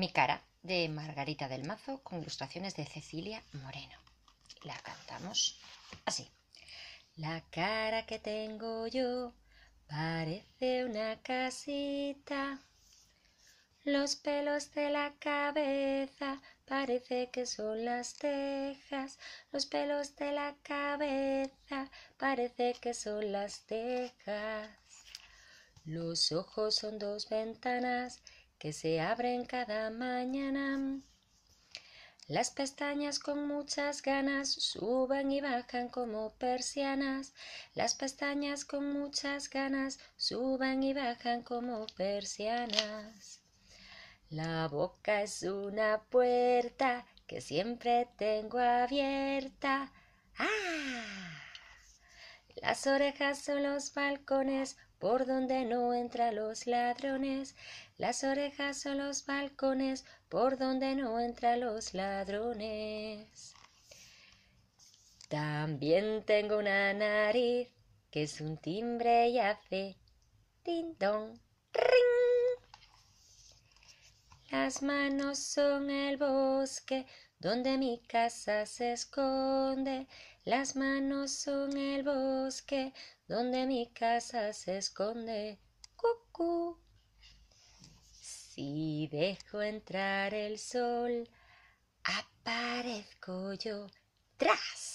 Mi cara de Margarita del Mazo con ilustraciones de Cecilia Moreno. La cantamos así. La cara que tengo yo parece una casita. Los pelos de la cabeza parece que son las tejas. Los pelos de la cabeza parece que son las tejas. Los ojos son dos ventanas que se abren cada mañana. Las pestañas con muchas ganas suben y bajan como persianas. Las pestañas con muchas ganas suben y bajan como persianas. La boca es una puerta que siempre tengo abierta. ¡Ah! las orejas son los balcones por donde no entran los ladrones. Las orejas son los balcones por donde no entran los ladrones. También tengo una nariz que es un timbre y hace ¡Tintón! ring. Las manos son el bosque donde mi casa se esconde. Las manos son el bosque donde mi casa se esconde. Cucú. Si dejo entrar el sol, aparezco yo. ¡Tras!